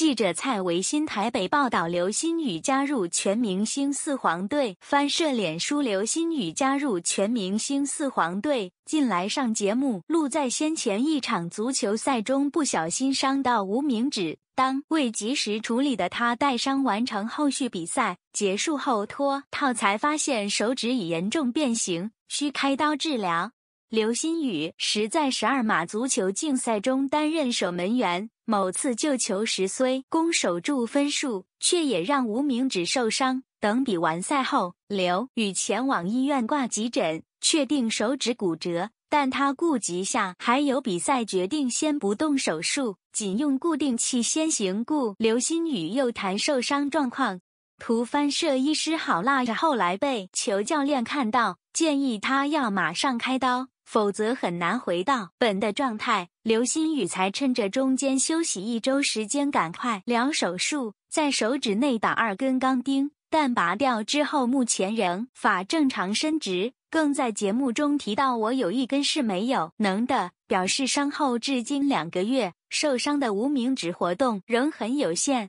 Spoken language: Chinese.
记者蔡维新台北报道：刘新宇加入全明星四皇队，翻社脸。输刘新宇加入全明星四皇队，近来上节目，录在先前一场足球赛中不小心伤到无名指，当未及时处理的他带伤完成后续比赛，结束后脱套才发现手指已严重变形，需开刀治疗。刘心宇时在十二码足球竞赛中担任守门员，某次救球时虽攻守住分数，却也让无名指受伤。等比完赛后，刘宇前往医院挂急诊，确定手指骨折。但他顾及下还有比赛，决定先不动手术，仅用固定器先行固。刘新宇又谈受伤状况，图翻摄医师好辣，后来被球教练看到，建议他要马上开刀。否则很难回到本的状态。刘星宇才趁着中间休息一周时间，赶快聊手术，在手指内打二根钢钉，但拔掉之后目前仍法正常伸直。更在节目中提到，我有一根是没有能的，表示伤后至今两个月，受伤的无名指活动仍很有限。